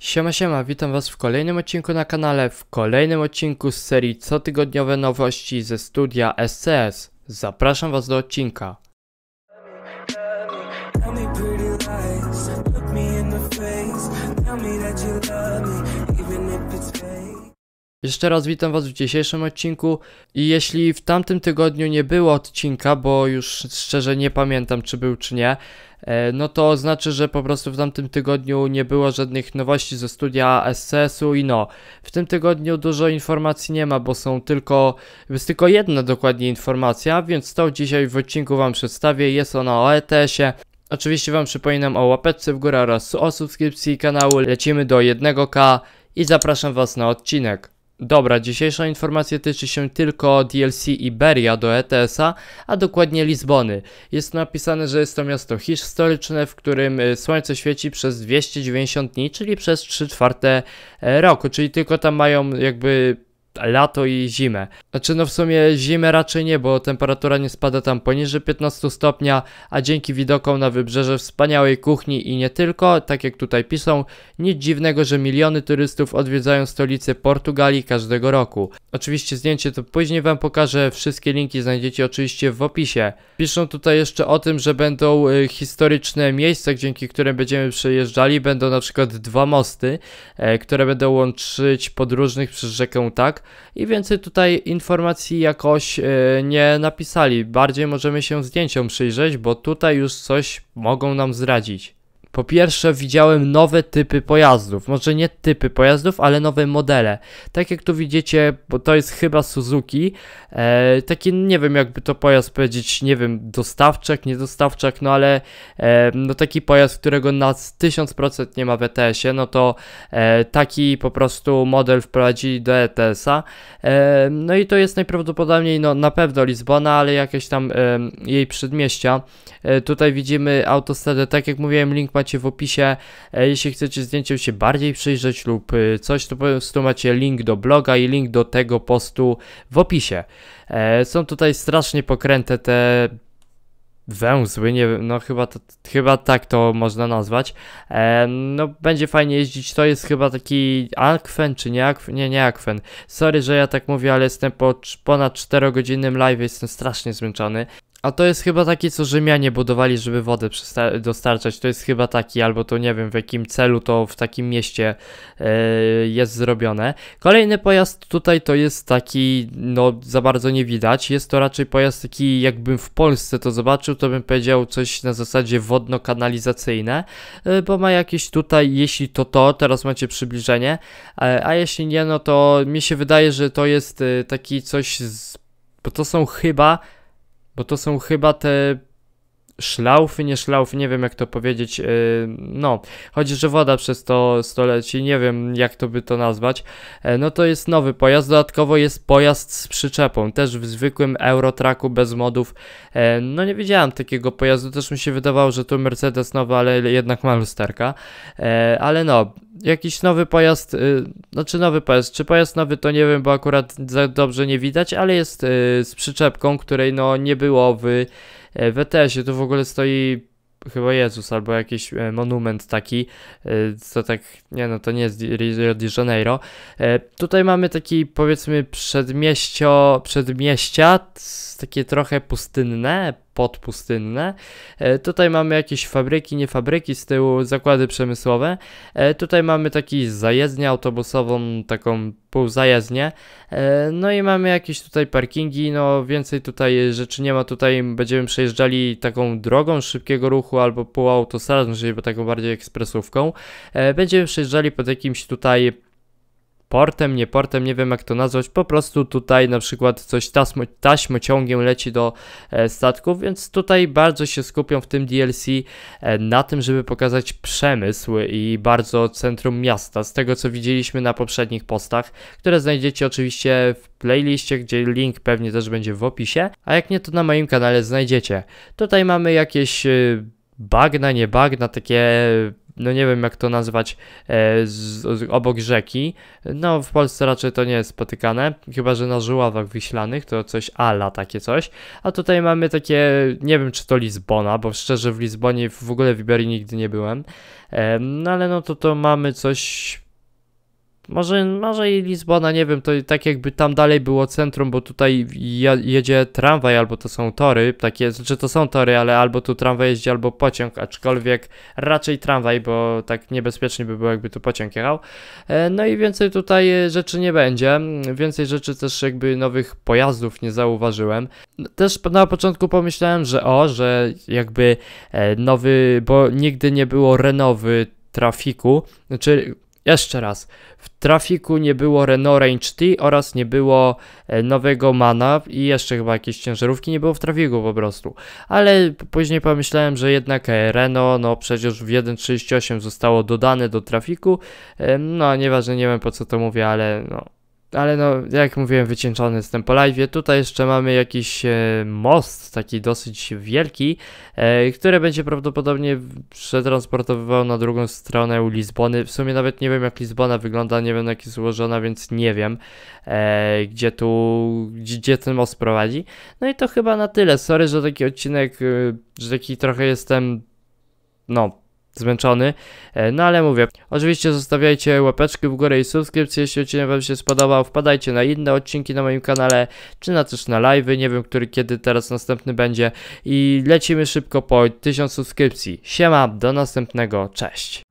Siema siema, witam was w kolejnym odcinku na kanale, w kolejnym odcinku z serii cotygodniowe nowości ze studia SCS. Zapraszam was do odcinka. Tell me, tell me, tell me jeszcze raz witam Was w dzisiejszym odcinku i jeśli w tamtym tygodniu nie było odcinka, bo już szczerze nie pamiętam czy był czy nie, e, no to znaczy, że po prostu w tamtym tygodniu nie było żadnych nowości ze studia SCS-u i no, w tym tygodniu dużo informacji nie ma, bo są tylko, jest tylko jedna dokładnie informacja, więc to dzisiaj w odcinku Wam przedstawię, jest ona o ETS-ie, Oczywiście Wam przypominam o łapeczce w górę oraz o subskrypcji kanału. Lecimy do 1K i zapraszam Was na odcinek. Dobra, dzisiejsza informacja tyczy się tylko DLC Iberia do ETS-a, a dokładnie Lizbony. Jest napisane, że jest to miasto historyczne, w którym y, słońce świeci przez 290 dni, czyli przez 3 czwarte e, roku, czyli tylko tam mają jakby lato i zimę. Znaczy no w sumie zimę raczej nie, bo temperatura nie spada tam poniżej 15 stopnia, a dzięki widokom na wybrzeże wspaniałej kuchni i nie tylko, tak jak tutaj piszą, nic dziwnego, że miliony turystów odwiedzają stolicę Portugalii każdego roku. Oczywiście zdjęcie to później wam pokażę, wszystkie linki znajdziecie oczywiście w opisie. Piszą tutaj jeszcze o tym, że będą y, historyczne miejsca, dzięki którym będziemy przejeżdżali, będą na przykład dwa mosty, y, które będą łączyć podróżnych przez rzekę Tak, i więcej tutaj informacji jakoś e, nie napisali. Bardziej możemy się zdjęciom przyjrzeć, bo tutaj już coś mogą nam zdradzić. Po pierwsze, widziałem nowe typy pojazdów. Może nie typy pojazdów, ale nowe modele. Tak jak tu widzicie, bo to jest chyba Suzuki. E, taki, nie wiem, jakby to pojazd powiedzieć, nie wiem, dostawczak, niedostawczek, no ale e, no taki pojazd, którego na 1000% nie ma w ETS-ie, no to e, taki po prostu model wprowadzili do ETS-a. E, no i to jest najprawdopodobniej, no na pewno Lizbona, ale jakieś tam jej przedmieścia. E, tutaj widzimy autostradę, tak jak mówiłem, link macie w opisie. E, jeśli chcecie zdjęciem się bardziej przyjrzeć lub e, coś, to po prostu macie link do bloga i link do tego postu w opisie. E, są tutaj strasznie pokręte te węzły, nie no chyba, to, chyba tak to można nazwać. E, no będzie fajnie jeździć, to jest chyba taki akwen, czy nie akwen, nie, nie akwen. Sorry, że ja tak mówię, ale jestem po ponad 4-godzinnym live, jestem strasznie zmęczony. A to jest chyba taki, co Rzymianie budowali, żeby wodę dostarczać. To jest chyba taki, albo to nie wiem w jakim celu to w takim mieście yy, jest zrobione. Kolejny pojazd tutaj to jest taki, no za bardzo nie widać. Jest to raczej pojazd taki, jakbym w Polsce to zobaczył, to bym powiedział coś na zasadzie wodno-kanalizacyjne, yy, bo ma jakieś tutaj, jeśli to to, teraz macie przybliżenie, yy, a jeśli nie, no to mi się wydaje, że to jest taki coś z... bo to są chyba bo to są chyba te szlaufy, nie szlaufy, nie wiem jak to powiedzieć. Y, no, chodzi, że woda przez to stoleci, nie wiem jak to by to nazwać. E, no to jest nowy pojazd, dodatkowo jest pojazd z przyczepą, też w zwykłym Eurotraku bez modów. E, no nie widziałem takiego pojazdu, też mi się wydawało, że to Mercedes nowy, ale jednak ma lusterka. E, ale no, jakiś nowy pojazd, y, znaczy nowy pojazd, czy pojazd nowy to nie wiem, bo akurat za dobrze nie widać, ale jest y, z przyczepką, której no nie było w y, WTS-ie, e tu w ogóle stoi chyba Jezus albo jakiś e, monument taki, y, co tak, nie no to nie jest Rio de Janeiro. E, tutaj mamy taki powiedzmy przedmieścio, przedmieścia, takie trochę pustynne, podpustynne. E, tutaj mamy jakieś fabryki, nie fabryki, z tyłu zakłady przemysłowe. E, tutaj mamy taki zajezdnię autobusową, taką półzajezdnię. E, no i mamy jakieś tutaj parkingi, no więcej tutaj rzeczy nie ma. Tutaj będziemy przejeżdżali taką drogą szybkiego ruchu albo półautostradą, czyli taką bardziej ekspresówką. Będziemy przejeżdżali pod jakimś tutaj portem, nie portem, nie wiem jak to nazwać, po prostu tutaj na przykład coś taśmo, taśmociągiem leci do e, statków, więc tutaj bardzo się skupią w tym DLC e, na tym, żeby pokazać przemysł i bardzo centrum miasta, z tego co widzieliśmy na poprzednich postach, które znajdziecie oczywiście w playliście, gdzie link pewnie też będzie w opisie, a jak nie to na moim kanale znajdziecie. Tutaj mamy jakieś... E, bagna, nie bagna, takie no nie wiem jak to nazwać, e, z, z, obok rzeki. No w Polsce raczej to nie jest spotykane, chyba że na żuławach wiślanych to coś ala takie coś. A tutaj mamy takie, nie wiem czy to Lizbona, bo szczerze w Lizbonie w ogóle w Iberii nigdy nie byłem. E, no ale no to to mamy coś może, może i Lizbona, nie wiem, to tak jakby tam dalej było centrum, bo tutaj jedzie tramwaj albo to są tory, takie, znaczy to są tory, ale albo tu tramwaj jeździ, albo pociąg, aczkolwiek raczej tramwaj, bo tak niebezpiecznie by było, jakby tu pociąg jechał. E, no i więcej tutaj e, rzeczy nie będzie, więcej rzeczy też jakby nowych pojazdów nie zauważyłem. Też na początku pomyślałem, że o, że jakby e, nowy, bo nigdy nie było renowy trafiku, znaczy jeszcze raz. W trafiku nie było Renault Range T oraz nie było e, nowego Mana i jeszcze chyba jakieś ciężarówki nie było w trafiku po prostu. Ale później pomyślałem, że jednak e, Renault, no przecież w 1.38 zostało dodane do trafiku. E, no nieważne, nie wiem po co to mówię, ale no ale no, jak mówiłem, wycieńczony jestem po live. Tutaj jeszcze mamy jakiś e, most, taki dosyć wielki, e, który będzie prawdopodobnie przetransportowywał na drugą stronę Lizbony. W sumie nawet nie wiem, jak Lizbona wygląda, nie wiem, jak jest ułożona, więc nie wiem, e, gdzie tu, gdzie, gdzie ten most prowadzi. No i to chyba na tyle. Sorry, że taki odcinek, że taki trochę jestem, no, zmęczony. E, no ale mówię, oczywiście zostawiajcie łapeczki w górę i subskrypcję, jeśli odcinek Wam się spodobał. Wpadajcie na inne odcinki na moim kanale, czy na też na live, nie wiem, który kiedy teraz następny będzie. I lecimy szybko po 1000 subskrypcji. Siema, do następnego, cześć!